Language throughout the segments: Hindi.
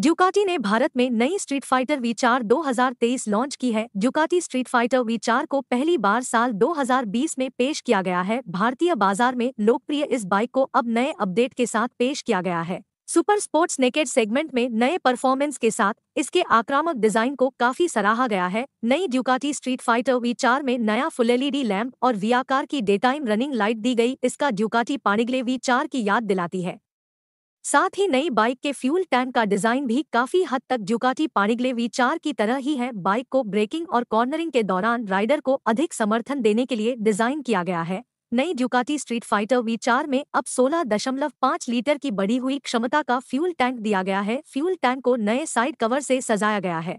ड्यूकाटी ने भारत में नई स्ट्रीट फाइटर वी चार दो लॉन्च की है ड्यूकाटी स्ट्रीट फाइटर वी चार को पहली बार साल 2020 में पेश किया गया है भारतीय बाजार में लोकप्रिय इस बाइक को अब नए अपडेट के साथ पेश किया गया है सुपर स्पोर्ट्स नेकेड सेगमेंट में नए परफॉर्मेंस के साथ इसके आक्रामक डिजाइन को काफी सराहा गया है नई ड्यूकाटी स्ट्रीट फाइटर वी चार में नया फुल एलईडी लैम्प और वी आकार की डेटाइम रनिंग लाइट दी गई इसका ड्यूकाटी पाणिगले वी चार की याद दिलाती है साथ ही नई बाइक के फ्यूल टैंक का डिजाइन भी काफी हद तक ड्यूकाटी पाणिग्ले वी चार की तरह ही है बाइक को ब्रेकिंग और कॉर्नरिंग के दौरान राइडर को अधिक समर्थन देने के लिए डिजाइन किया गया है नई ड्यूकाटी स्ट्रीट फाइटर वी चार में अब 16.5 लीटर की बढ़ी हुई क्षमता का फ्यूल टैंक दिया गया है फ्यूल टैंक को नए साइड कवर से सजाया गया है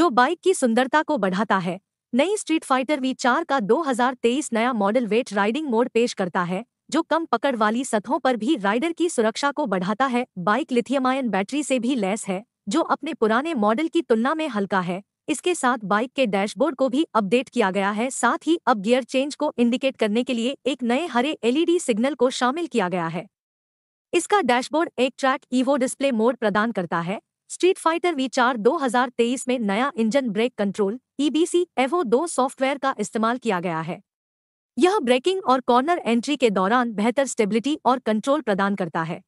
जो बाइक की सुंदरता को बढ़ाता है नई स्ट्रीट फाइटर वी चार का 2023 नया मॉडल वेट राइडिंग मोड पेश करता है जो कम पकड़ वाली सतहों पर भी राइडर की सुरक्षा को बढ़ाता है बाइक लिथियमायन बैटरी से भी लैस है जो अपने पुराने मॉडल की तुलना में हल्का है इसके साथ बाइक के डैशबोर्ड को भी अपडेट किया गया है साथ ही अब गियर चेंज को इंडिकेट करने के लिए एक नए हरे एलईडी सिग्नल को शामिल किया गया है इसका डैशबोर्ड एक ट्रैक ईवो डिस्प्ले मोड प्रदान करता है स्ट्रीट फाइटर वी चार दो में नया इंजन ब्रेक कंट्रोल ईबीसी एवो दो सॉफ्टवेयर का इस्तेमाल किया गया है यह ब्रेकिंग और कॉर्नर एंट्री के दौरान बेहतर स्टेबिलिटी और कंट्रोल प्रदान करता है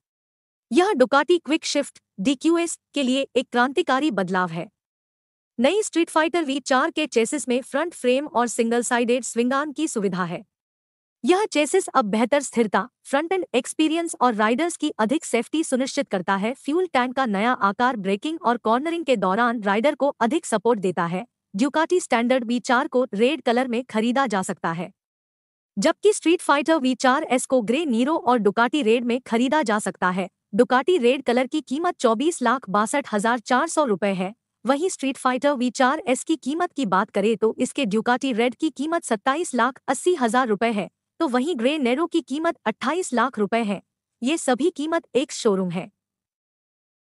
यह डुकाटी क्विक शिफ्ट डीक्यूएस के लिए एक क्रांतिकारी बदलाव है नई स्ट्रीट फाइटर वी चार के चेसिस में फ्रंट फ्रेम और सिंगल साइडेड स्विंगान की सुविधा है यह चेसिस अब बेहतर स्थिरता फ्रंट एंड एक्सपीरियंस और राइडर्स की अधिक सेफ्टी सुनिश्चित करता है फ्यूल टैंक का नया आकार ब्रेकिंग और कॉर्नरिंग के दौरान राइडर को अधिक सपोर्ट देता है ड्यूकाटी स्टैंडर्ड बी चार को रेड कलर में खरीदा जा सकता है जबकि स्ट्रीट फाइटर वी चार एस को ग्रे नीरो और डुकाटी रेड में खरीदा जा सकता है डुकाटी रेड कलर की कीमत चौबीस लाख बासठ हजार चार सौ रूपए है वहीं स्ट्रीट फाइटर वी चार एस की कीमत की बात करें तो इसके ड्यूकाटी रेड की कीमत सत्ताईस लाख अस्सी हजार रूपए है तो वहीं ग्रे नेरो की कीमत अट्ठाईस लाख रूपए है ये सभी कीमत एक शोरूम है